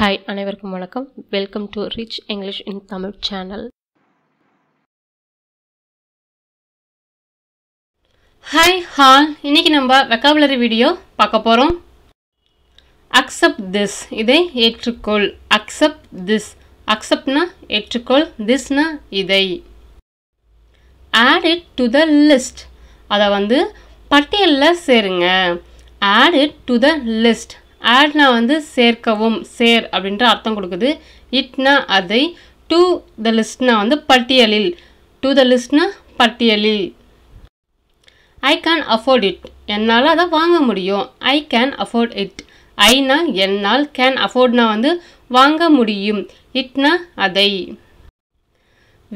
Hi அனைவருக்கும் வணக்கம் welcome to rich English in Tamil channel hi ஹா இன்னைக்கு நம்ம வெக்காபுலரி வீடியோ பார்க்க போகிறோம் அக்செப்ட் திஸ் இதை ஏற்றுக்கொள் அக்செப்ட் திஸ் அக்செப்ட்னா ஏற்றுக்கொள் திஸ்னா இதை add it to the list அதை வந்து பட்டியலில் சேருங்க add it to the list ஆட்னா வந்து சேர்க்கவும் சேர் அப்படின்ற அர்த்தம் கொடுக்குது இட்னா அதை டு த லிஸ்ட்னா வந்து பட்டியலில் டு த லிஸ்ட்னா பட்டியலில் ஐ கேன் அஃபோர்ட் இட் என்னால் அதை வாங்க முடியும் ஐ கேன் அஃபோர்ட் இட் ஐனா என்னால் கேன் அஃபோர்ட்னா வந்து வாங்க முடியும் இட்னா அதை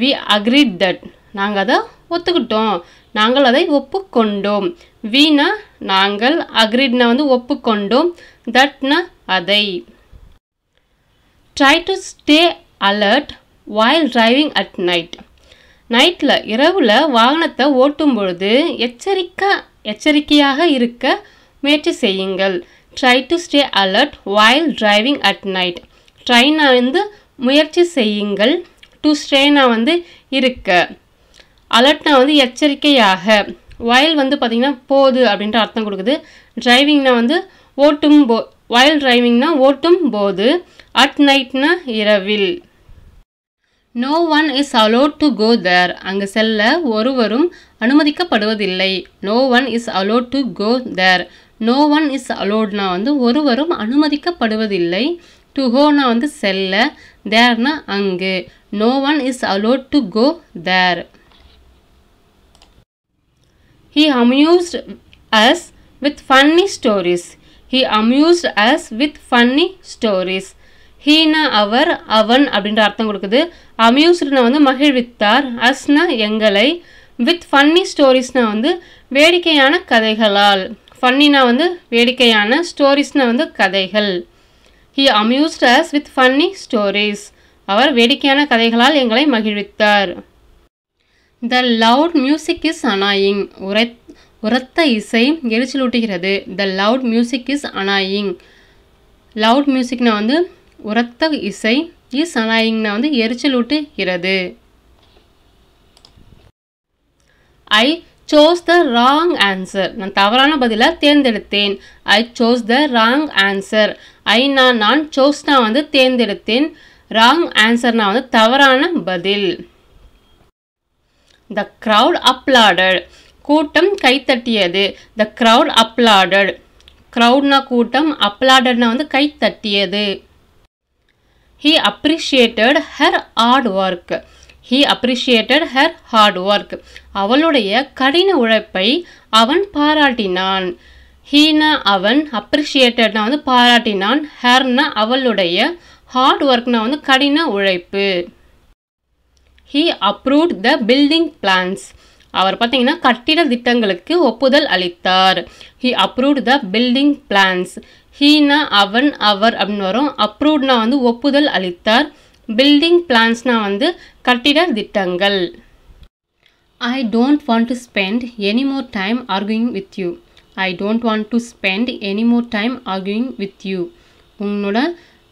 வி அக்ரிட் தட் நாங்கள் அதை ஒத்துக்கிட்டோம் நாங்கள் அதை ஒப்புக்கொண்டோம் வீணா நாங்கள் அக்ரிட்னா வந்து ஒப்புக்கொண்டோம் that na adai. Try to stay alert while driving at night. நைட்டில் இரவில் வாகனத்தை ஓட்டும் பொழுது எச்சரிக்கை எச்சரிக்கையாக இருக்க முயற்சி செய்யுங்கள் try to stay alert while driving at night ட்ரைனா வந்து முயற்சி செய்யுங்கள் டு ஸ்டேனா வந்து இருக்க அலர்ட்னா வந்து எச்சரிக்கையாக வயல் வந்து பார்த்திங்கன்னா போகுது அப்படின்ற அர்த்தம் கொடுக்குது டிரைவிங்னா வந்து ஓட்டும் போ வயல் டிரைவிங்னா ஓட்டும் போது அட் நைட்னா இரவில் no one is allowed to go there அங்கு செல்ல ஒருவரும் அனுமதிக்கப்படுவதில்லை no one is allowed to go there no one is அலோட்னா வந்து ஒருவரும் அனுமதிக்கப்படுவதில்லை டு கோனா வந்து செல்ல தேர்னா அங்கு no one is allowed to go there he amused us with funny stories he amused us with funny stories ஹீனா அவர் அவன் அப்படின்ற அர்த்தம் கொடுக்குது அம்யூஸ்ட்னா வந்து மகிழ்வித்தார் அஸ்னா எங்களை வித் ஃபன்னி ஸ்டோரிஸ்னால் வந்து வேடிக்கையான கதைகளால் ஃபன்னினா வந்து வேடிக்கையான ஸ்டோரிஸ்னால் வந்து கதைகள் he amused us with funny stories அவர் வேடிக்கையான கதைகளால் எங்களை மகிழ்வித்தார் the loud music is annoying உரை உரத்த இசை எரிச்சலூட்டுகிறது the loud music is annoying loud மியூசிக்னா வந்து உரத்த இசை இஸ் அனாயிங்னா வந்து எரிச்சலூட்டுகிறது I chose the wrong answer நான் தவறான பதிலாக தேர்ந்தெடுத்தேன் I chose the wrong answer I நான் நான் சோஸ்னா வந்து தேர்ந்தெடுத்தேன் ராங் ஆன்சர்னா வந்து தவறான பதில் த க்ரௌட் அப்லாடட் கூட்டம் கைத்தட்டியது த க்ரௌட் அப்லாடட் க்ரௌட்னா கூட்டம் அப்லாடட்னா வந்து கைத்தட்டியது he appreciated her hard work he appreciated her hard work அவளுடைய கடின உழைப்பை அவன் பாராட்டினான் ஹீனா அவன் அப்ரிஷியேட்டட்னா வந்து பாராட்டினான் ஹர்னா அவளுடைய ஹார்ட் ஒர்க்னா வந்து கடின உழைப்பு he approved the building plans அவர் பார்த்தீங்கன்னா கட்டிட திட்டங்களுக்கு ஒப்புதல் அளித்தார் he approved the building plans ஹீனா அவன் அவர் அப்படின்னு வரும் அப்ரூவ்ட்னா வந்து ஒப்புதல் அளித்தார் பில்டிங் பிளான்ஸ்னா வந்து கட்டிட திட்டங்கள் I don't want to spend any more time arguing with you I don't want to spend any more time arguing with you உன்னோட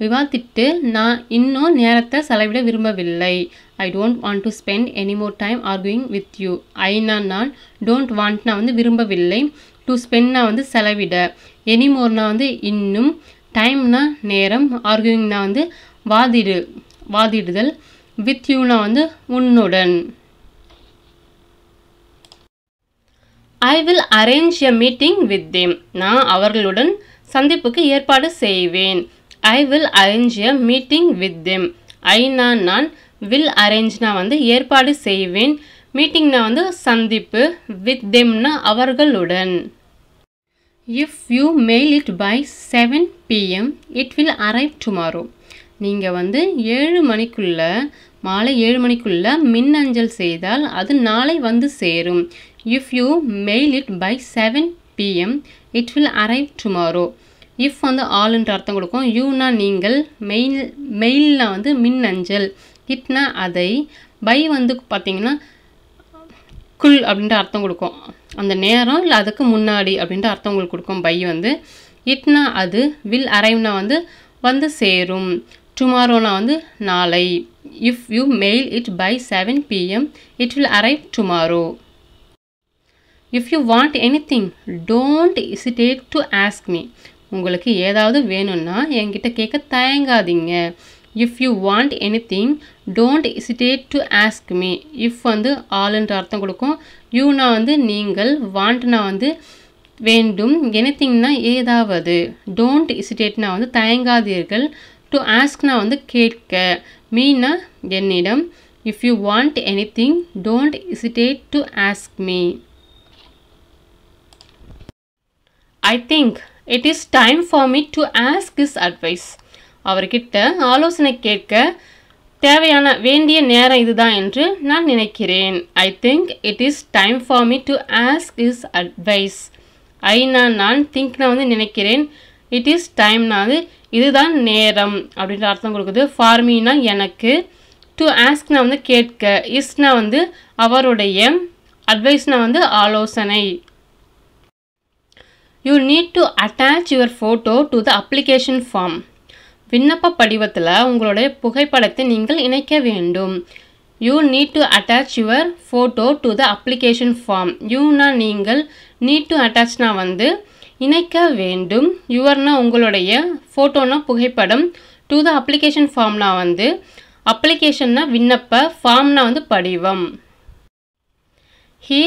விவாதிட்டு நான் இன்னும் நேரத்தை செலவிட விரும்பவில்லை I don't want to spend any more time arguing with you ஐனா நான் don't want நான் வந்து விரும்பவில்லை டு ஸ்பெண்ட்னா வந்து செலவிட எனிமோர்னா வந்து இன்னும் டைம்னா நேரம் ஆர்கியூயிங்னா வந்து வாதிடு வாதிடுதல் வித் யூனா வந்து உன்னுடன் I will arrange a meeting with them நான் அவர்களுடன் சந்திப்புக்கு ஏற்பாடு செய்வேன் I will arrange a meeting with them I நான் நான் வில் அரேஞ்ச்னா வந்து ஏற்பாடு செய்வேன் மீட்டிங்னா வந்து சந்திப்பு வித் தெம்னா அவர்களுடன் if you mail it by seven PM it will arrive tomorrow நீங்கள் வந்து ஏழு மணிக்குள்ள மாலை ஏழு மணிக்குள்ள மின்னஞ்சல் செய்தால் அது நாளை வந்து சேரும் if you mail it by seven PM it will arrive tomorrow if வந்து ஆளுன்ற அர்த்தம் கொடுக்கும் யூனா நீங்கள் மெயில் மெயிலில் வந்து மின்னஞ்சல் ஹிப்னா அதை பை வந்து பார்த்திங்கன்னா குல் அப்படின்ற அர்த்தம் கொடுக்கும் அந்த நேரம் இல்லை அதுக்கு முன்னாடி அப்படின்ற அர்த்தம் உங்களுக்கு கொடுக்கும் பை வந்து இட்னா அது வில் அரைவ்னா வந்து வந்து சேரும் டுமாரோனா வந்து நாளை if you mail it by seven PM it will arrive tomorrow if you want anything don't hesitate to ask me உங்களுக்கு ஏதாவது வேணும்னா என்கிட்ட கேட்க தயங்காதீங்க if you want anything don't hesitate to ask me if வந்து ஆளுன்ற அர்த்தம் கொடுக்கும் யூனா வந்து நீங்கள் வாண்ட்னா வந்து வேண்டும் எனித்திங்னா ஏதாவது டோன்ட் ஹிசிடேட்னா வந்து தயங்காதீர்கள் டு ஆஸ்க்னா வந்து கேட்க மீனா என்னிடம் if you want anything don't hesitate to ask me I think it is time for me to ask is advice அவர்கிட்ட ஆலோசனை கேட்க தேவையான வேண்டிய நேரம் இதுதான் என்று நான் நினைக்கிறேன் I think it is time for me to ask is advice I நான் நான் திங்க் நான் வந்து நினைக்கிறேன் இட் இஸ் டைம்னா அது இதுதான் நேரம் அப்படின்ற அர்த்தம் கொடுக்குது ஃபார்மினா எனக்கு டு ஆஸ்க்னா வந்து கேட்க இஸ்னா வந்து அவருடைய அட்வைஸ்னா வந்து ஆலோசனை you need to attach your photo to the application form விண்ணப்ப படிவத்தில் உங்களுடைய புகைப்படத்தை நீங்கள் இணைக்க வேண்டும் you need to attach your photo to the application form யூனா நீங்கள் நீட் டு அட்டாச்னா வந்து இணைக்க வேண்டும் யுவர்னா உங்களுடைய ஃபோட்டோனா புகைப்படம் டு த அப்ளிகேஷன் ஃபார்ம்னா வந்து அப்ளிகேஷன்னா விண்ணப்ப ஃபார்ம்னா வந்து படிவம் he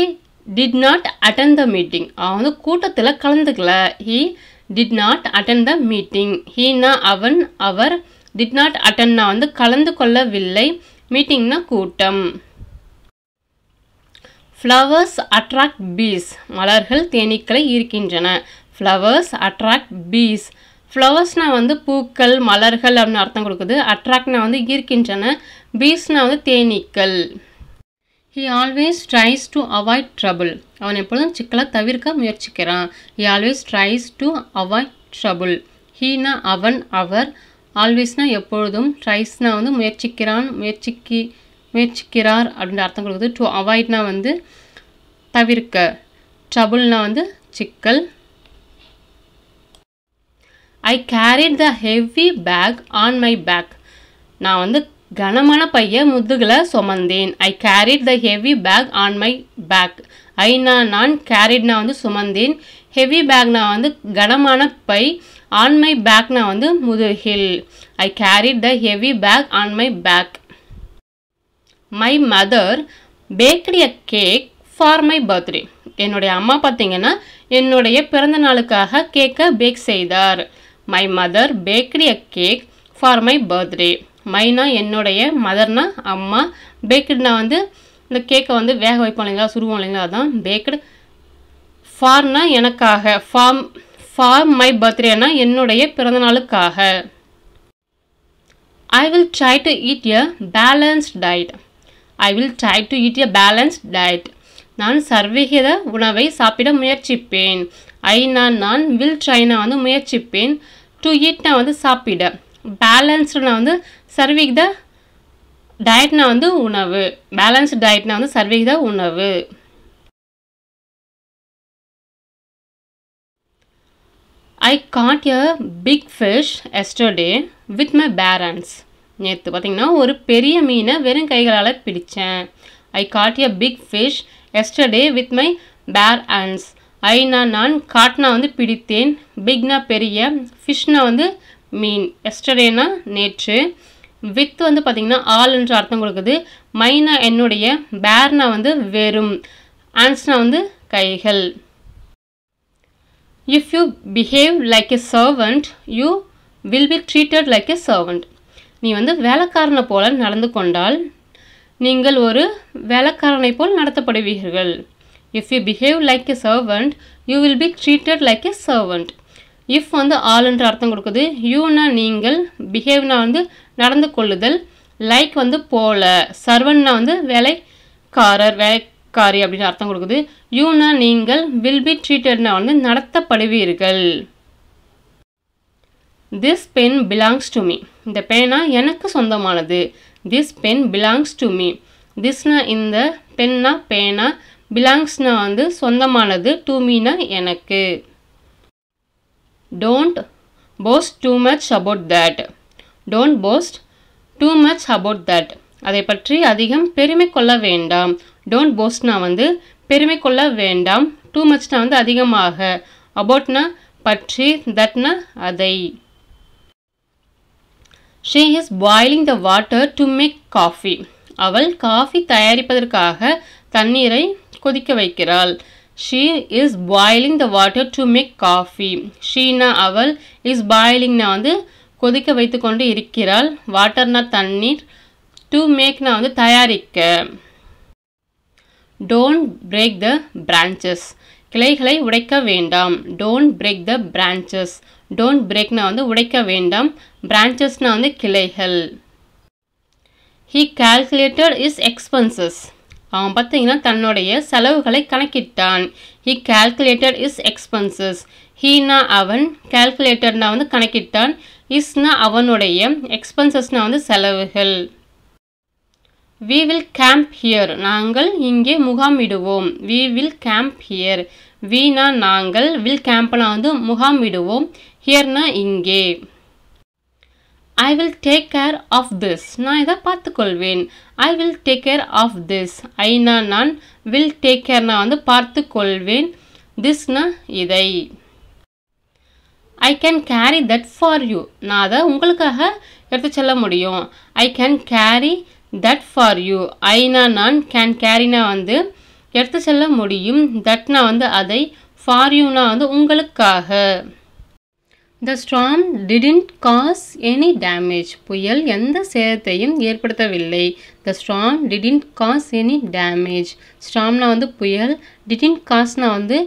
did not attend the meeting அவன் வந்து கூட்டத்தில் கலந்துக்கல he did not attend the meeting ஹீனா அவன் அவர் டிட் நாட் அட்டன்னா வந்து கலந்து கொள்ளவில்லை மீட்டிங்னா கூட்டம் ஃப்ளவர்ஸ் அட்ராக்ட் பீஸ் மலர்கள் தேனீக்களை ஈர்க்கின்றன ஃப்ளவர்ஸ் அட்ராக்ட் பீஸ் ஃப்ளவர்ஸ்னால் வந்து பூக்கள் மலர்கள் அப்படின்னு அர்த்தம் கொடுக்குது அட்ராக்ட்னா வந்து ஈர்க்கின்றன பீஸ்னால் வந்து தேனீக்கள் he always tries to avoid trouble அவன் எப்பொழுதும் சிக்கலை தவிர்க்க முயற்சிக்கிறான் he always tries to avoid trouble ஹீனா அவன் அவர் ஆல்வேஸ்னா எப்பொழுதும் ட்ரைஸ்னா வந்து முயற்சிக்கிறான் முயற்சிக்கு முயற்சிக்கிறார் அப்படின்ற அர்த்தம் கொடுக்குது டு அவாய்ட்னா வந்து தவிர்க்க ட்ரபுள்னா வந்து சிக்கல் I carried the heavy bag on my back நான் வந்து கனமான பைய முதுகில் சுமந்தேன் I carried the heavy bag on my back I நான் நான் கேரிட்னா வந்து சுமந்தேன் ஹெவி பேக்னா வந்து கனமான பை ஆன் மை பேக்னா வந்து முதுகில் I carried the heavy bag on my back my mother baked a cake for my birthday என்னுடைய அம்மா பார்த்தீங்கன்னா என்னுடைய பிறந்த நாளுக்காக கேக்கை பேக் செய்தார் my mother baked a cake for my birthday மைனா என்னுடைய மதர்னா அம்மா பேக்கட்னா வந்து இந்த கேக்கை வந்து வேக வைப்போம் இல்லைங்களா சுருவோம் இல்லைங்களா அதான் பேக்கடு ஃபார்னா எனக்காக ஃபார்ம் ஃபார் மை பர்த்டேனா என்னுடைய பிறந்தநாளுக்காக I will try to eat a balanced diet I will try to eat a balanced diet நான் சர்வீகித உணவை சாப்பிட முயற்சிப்பேன் ஐ நான் நான் வில் ட்ரைனா வந்து முயற்சிப்பேன் டு ஈட்னா வந்து சாப்பிட பேலன்ஸ்டுனா வந்து சர்விக்த டயட்னா வந்து உணவு பேலன்ஸ்டு டயட்னா வந்து சர்விக்த உணவு I caught a big fish yesterday with my bare hands நேற்று பார்த்திங்கன்னா ஒரு பெரிய மீனை வெறும் கைகளால் பிடித்தேன் I caught a big fish yesterday with my bare I நான் நான் காட்னா வந்து பிடித்தேன் பிக்னா பெரிய ஃபிஷ்னா வந்து மீன் எஸ்டர்டேனா நேற்று வித் வந்து பார்த்திங்கன்னா ஆள் என்ற அர்த்தம் கொடுக்குது மைனா என்னுடைய பேர்னா வந்து வெறும் ஆன்ஸ்னா வந்து கைகள் if you behave like a servant you will be treated like a servant நீ வந்து வேலைக்காரனை போல நடந்து கொண்டால் நீங்கள் ஒரு வேலைக்காரனை போல் நடத்தப்படுவீர்கள் if you behave like a servant you will be treated like a servant if வந்து ஆளுன்ற அர்த்தம் கொடுக்குது யூனா நீங்கள் பிஹேவ்னா வந்து நடந்து கொள்ளுதல் லைக் வந்து போல சர்வன்னா வந்து வேலைக்காரர் வேலைக்காரி அப்படின்னு அர்த்தம் கொடுக்குது யூனா நீங்கள் வில் பி ட்ரீட்டட்னா வந்து நடத்தப்படுவீர்கள் this pen belongs to me இந்த பேனா எனக்கு சொந்தமானது this pen belongs to me திஸ்னா இந்த பென்னா பேனா பிலாங்ஸ்னா வந்து சொந்தமானது டு மீனா எனக்கு Don't boast too much about that. Don't boast too much about that. அதை பற்றி அதிகம் பெருமை கொள்ள வேண்டாம் டோன்ட் போஸ்ட்னா வந்து பெருமை கொள்ள வேண்டாம் டூ மச்னா வந்து அதிகமாக அபவுட்னா பற்றி தட்னா அதை she is boiling the water to make coffee அவள் காஃபி தயாரிப்பதற்காக தண்ணீரை கொதிக்க வைக்கிறாள் she is boiling the water to make coffee ஷீனா அவள் இஸ் பாயிலிங்னா வந்து கொதிக்க வைத்து கொண்டு இருக்கிறாள் வாட்டர்னா தண்ணீர் டு மேக்னா வந்து தயாரிக்க டோன்ட் பிரேக் த பிரான்ச்சஸ் கிளைகளை உடைக்க வேண்டாம் don't break the branches don't பிரேக்னா வந்து உடைக்க வேண்டாம் பிரான்ச்சஸ்னால் வந்து கிளைகள் ஹீ கால்குலேட்டட் இஸ் எக்ஸ்பென்சஸ் அவன் பார்த்தீங்கன்னா தன்னுடைய செலவுகளை கணக்கிட்டான் ஹி கால்குலேட்டட் இஸ் எக்ஸ்பென்சஸ் ஹீனா அவன் கால்குலேட்டர்னா வந்து கணக்கிட்டான் இஸ்னா அவனுடைய எக்ஸ்பென்சஸ்னா வந்து செலவுகள் வி வில் கேம்ப் ஹியர் நாங்கள் இங்கே முகாமிடுவோம் வி வில் கேம்ப் ஹியர் வீணா நாங்கள் வில் கேம்ப்னா வந்து முகாமிடுவோம் ஹியர்னா இங்கே I will take care of this நான் இதை பார்த்துக்கொள்வேன் I will take care of this ஐனா நான் வில் டேக் கேர் நான் வந்து பார்த்துக்கொள்வேன் திஸ்னா இதை I can carry that for you நான் அதை உங்களுக்காக எடுத்து செல்ல முடியும் I can carry that for you ஐனா நான் கேன் கேரினா வந்து எடுத்து செல்ல முடியும் தட்னா வந்து அதை ஃபார் யூனா வந்து உங்களுக்காக the storm didn't cause any damage புயல் எந்த சேதத்தையும் ஏற்படுத்தவில்லை the storm didn't cause any damage ஸ்டாம்னா வந்து புயல் டிடின்ட் காஸ்னா வந்து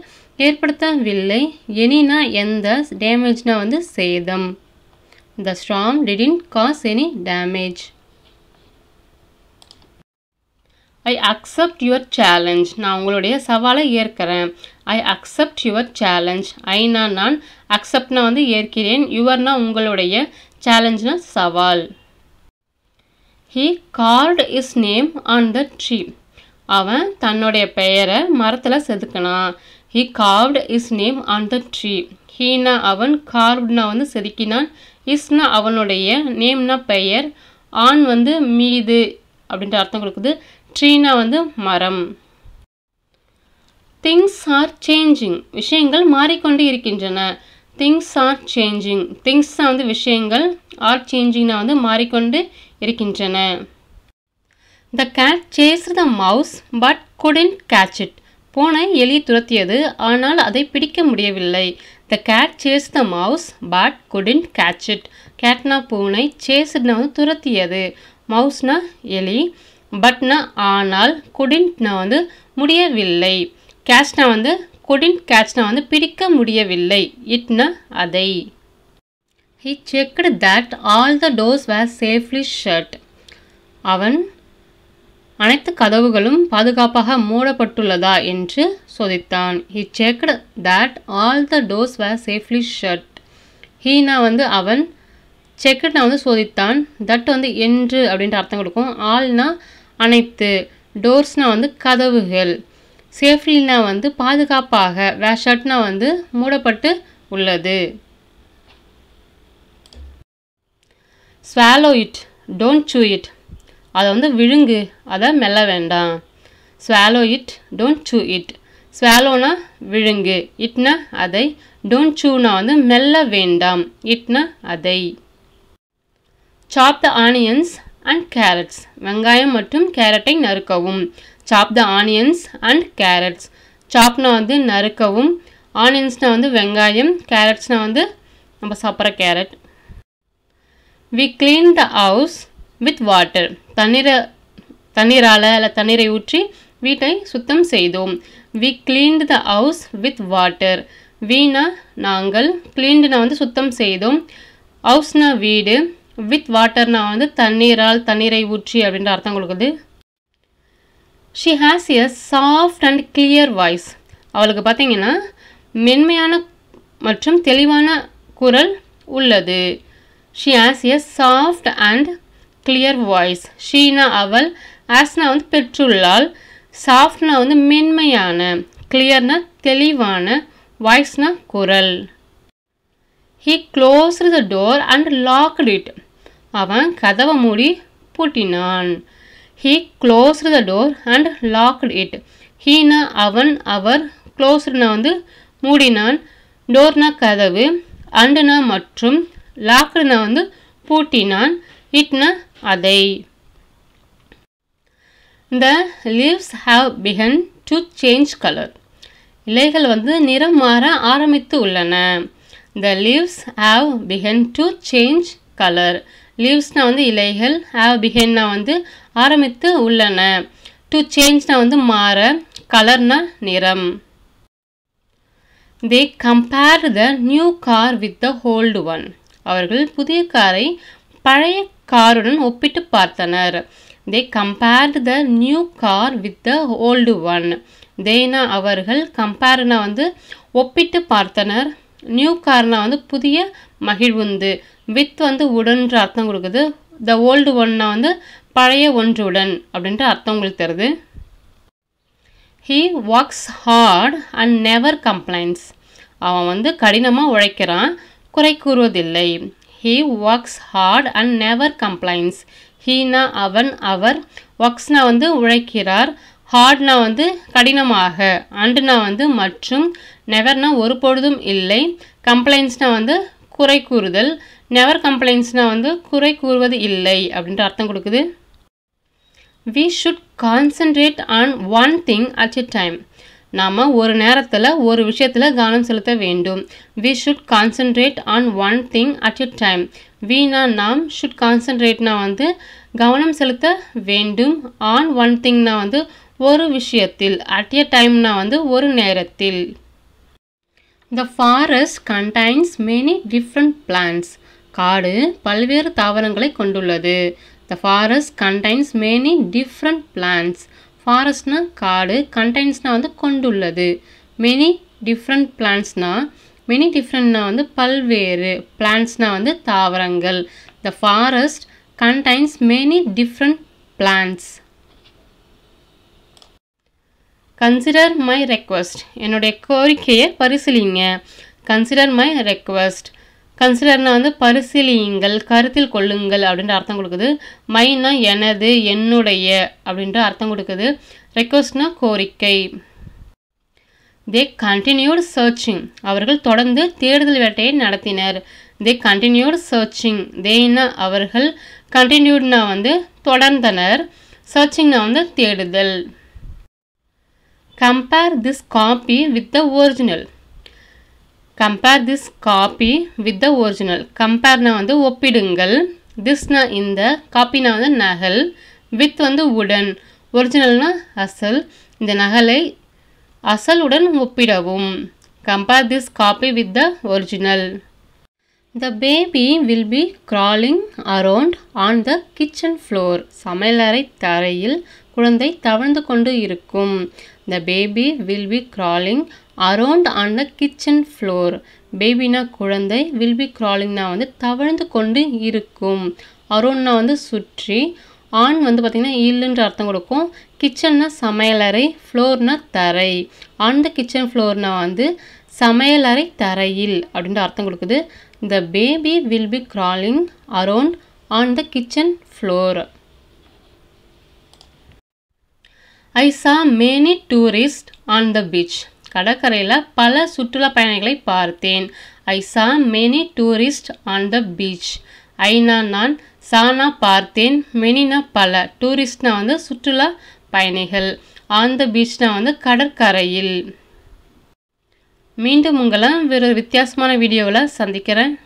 ஏற்படுத்தவில்லை எனினா எந்த டேமேஜ்னால் வந்து சேதம் the storm didn't cause any damage I accept your challenge நான் உங்களுடைய சவாலை ஏற்கிறேன் ஐ அக்செப்ட் யுவர் சேலஞ்ச் ஐனா நான் அக்செப்ட்னா வந்து ஏற்கிறேன் யுவர்னா உங்களுடைய சேலஞ்ச்னா சவால் he carved his name on the tree அவன் தன்னுடைய பெயரை மரத்தில் செதுக்கினான் he carved his name on the tree ஹீனா அவன் கார்டுனா வந்து செதுக்கினான் இஸ்னா அவனுடைய நேம்னா பெயர் ஆண் வந்து மீது அப்படின்ற அர்த்தம் கொடுக்குது ட்ரீனா வந்து மரம் திங்ஸ் ஆர் சேஞ்சிங் விஷயங்கள் மாறிக்கொண்டு இருக்கின்றன திங்ஸ் ஆர் சேஞ்சிங் திங்ஸ் வந்து விஷயங்கள் ஆர் சேஞ்சிங்னா வந்து மாறிக்கொண்டு இருக்கின்றன the cat chase the mouse but couldn't catch it பூனை எலி துரத்தியது ஆனால் அதை பிடிக்க முடியவில்லை the cat chase the mouse but couldn't catch it கேட்னா பூனை சேஸ்னா வந்து துரத்தியது மவுஸ்னா எலி பட்னா ஆனால் குடின்ட்னா வந்து முடியவில்லை கேட்ச்னா வந்து குடின் கேட்ச்னா வந்து பிடிக்க முடியவில்லை இட்னா அதை he checked that all the doors were safely shut அவன் அனைத்து கதவுகளும் பாதுகாப்பாக மூடப்பட்டுள்ளதா என்று சோதித்தான் he checked that all the doors were safely shut ஹீனா வந்து அவன் செக்குட்னா வந்து சோதித்தான் தட் வந்து என்று அப்படின்ற அர்த்தம் கொடுக்கும் ஆள்னா அனைத்து டோர்ஸ்னால் வந்து கதவுகள் சேஃப்லினா வந்து பாதுகாப்பாக வேஷர்ட்னால் வந்து மூடப்பட்டு உள்ளது swallow it don't chew it அதை வந்து விழுங்கு அதை மெல்ல வேண்டாம் swallow it don't chew it ஸ்வாலோனா விழுங்கு இட்னா அதை டோன்ட் சூனா வந்து மெல்ல வேண்டாம் இட்னா அதை சாப் த ஆனியன்ஸ் அண்ட் கேரட்ஸ் வெங்காயம் மற்றும் கேரட்டை நறுக்கவும் chop the onions and carrots சாப்னா வந்து நறுக்கவும் ஆனியன்ஸ்னால் வந்து வெங்காயம் கேரட்ஸ்னால் வந்து நம்ம சாப்பிட்ற carrot we clean the house with water தண்ணீரை தண்ணீரால் இல்லை தண்ணீரை ஊற்றி வீட்டை சுத்தம் செய்தோம் we cleaned the house with water வீணா நாங்கள் க்ளீன்டுனா வந்து சுத்தம் செய்தோம் ஹவுஸ்னா வீடு வித் வாட்டர்னா வந்து தண்ணீரால் தண்ணீரை ஊற்றி அப்படின்ற அர்த்தம் கொடுக்குது she has a soft and clear voice அவளுக்கு பார்த்தீங்கன்னா மென்மையான மற்றும் தெளிவான குரல் உள்ளது she has a soft and clear voice ஷீனா அவள் ஆஸ்னா வந்து பெற்றுள்ளால் சாஃப்ட்னா வந்து மென்மையான கிளியர்னா தெளிவான வாய்ஸ்னா குரல் he closed the door and locked it அவன் கதவை மூடி பூட்டினான் he close the door and locked it ஹீனா அவன் அவர் க்ளோஸ்னா வந்து மூடினான் டோர்னா கதவு அண்டுனா மற்றும் லாக்டுனா வந்து பூட்டினான் இட்னா அதை the leaves have begun to change colour இலைகள் வந்து நிறம் மாற ஆரம்பித்து உள்ளன the leaves have begun to change colour லீவ்ஸ்னா வந்து இலைகள் ஹாவ் பிஹேன்னா வந்து ஆரம்பித்து உள்ளன டு சேஞ்ச்னா வந்து மாற கலர்னா நிறம் they compare the new car with the old one அவர்கள் புதிய காரை பழைய காருடன் ஒப்பிட்டு பார்த்தனர் they compare the new car with the old one தேனா அவர்கள் கம்பேர்னா வந்து ஒப்பிட்டு பார்த்தனர் நியூ கார்னா வந்து புதிய மகிழ்வுந்து வித் வந்து உடன்ற அர்த்தம் கொடுக்குது த ஓல்டு ஒன்னா வந்து பழைய ஒன்றுடன் அப்படின்ற அர்த்தம் உங்களுக்கு தருது he works hard and never complaints அவன் வந்து கடினமாக உழைக்கிறான் குறை கூறுவதில்லை he works hard and never complaints ஹீனா அவன் அவர் ஒர்க்ஸ்னா வந்து உழைக்கிறார் ஹார்ட்னா வந்து கடினமாக அண்டுனா வந்து மற்றும் நெவர்னா ஒரு பொழுதும் இல்லை கம்ப்ளைண்ட்ஸ்னால் வந்து குறை கூறுதல் நெவர் கம்ப்ளைண்ட்ஸ்னால் வந்து குறை கூறுவது இல்லை அப்படின்ற அர்த்தம் கொடுக்குது we should concentrate on one thing at a time நாம் ஒரு நேரத்தில் ஒரு விஷயத்தில் கவனம் செலுத்த வேண்டும் we should concentrate on one thing at a time வீணா நாம் ஷுட் கான்சன்ட்ரேட்னா வந்து கவனம் செலுத்த வேண்டும் ஆன் ஒன் திங்னா வந்து ஒரு விஷயத்தில் அட் எ டைம்னா வந்து ஒரு நேரத்தில் the forest contains many different plants காடு பல்வேறு தாவரங்களை கொண்டுள்ளது the forest contains many different plants ஃபாரஸ்ட்னா காடு கண்டைன்ஸ்னால் வந்து கொண்டுள்ளது மெனி டிஃப்ரெண்ட் பிளான்ஸ்னால் மெனி டிஃப்ரெண்ட்னா வந்து பல்வேறு பிளான்ஸ்னால் வந்து தாவரங்கள் the forest contains many different plants consider my request என்னுடைய கோரிக்கையை பரிசீலிங்க கன்சிடர் மை ரெக்வஸ்ட் கன்சிடர்னா வந்து பரிசீலியுங்கள் கருத்தில் கொள்ளுங்கள் அப்படின்ற அர்த்தம் கொடுக்குது மைனா எனது என்னுடைய அப்படின்ற அர்த்தம் கொடுக்குது ரெக்வஸ்ட்னா கோரிக்கை தே கண்டினியூட் சர்ச்சிங் அவர்கள் தொடர்ந்து தேடுதல் வேட்டையை நடத்தினர் தே கண்டினியூட் சர்ச்சிங் தேனா அவர்கள் கண்டினியூட்னா வந்து தொடர்ந்தனர் சர்ச்சிங்னா வந்து தேடுதல் compare this copy with the original compare this copy with the original கம்பேர்னா வந்து ஒப்பிடுங்கள் திஸ்னா இந்த காப்பினா வந்து நகல் வித் வந்து உடன் ஒரிஜினல்னா அசல் இந்த நகலை அசலுடன் ஒப்பிடவும் compare this copy with the original the baby will be crawling around on the kitchen floor சமையலறை தரையில் குழந்தை தவழ்ந்து கொண்டு இருக்கும் the baby will be crawling around on the kitchen floor பேபினா குழந்தை வில் பி க்ராலிங்னா வந்து தவழ்ந்து கொண்டு இருக்கும் அரவுண்ட்னா வந்து சுற்றி ஆண் வந்து பார்த்திங்கன்னா இல்லுன்ற அர்த்தம் கொடுக்கும் கிச்சன்னா சமையலறை ஃப்ளோர்னா தரை ஆன் த கிச்சன் ஃப்ளோர்னா வந்து சமையலறை தரையில் அப்படின்ற அர்த்தம் கொடுக்குது the baby will be crawling around on the kitchen floor I saw many tourist on the beach கடற்கரையில் பல சுற்றுலா பயணிகளை பார்த்தேன் I saw many tourist on the beach ஐநா நான் சானா பார்த்தேன் மெனினா பல டூரிஸ்ட்னா வந்து சுற்றுலா பயணிகள் ஆன் த பீச்னா வந்து கடற்கரையில் மீண்டும் உங்களை வேறு வித்தியாசமான வீடியோவில் சந்திக்கிறேன்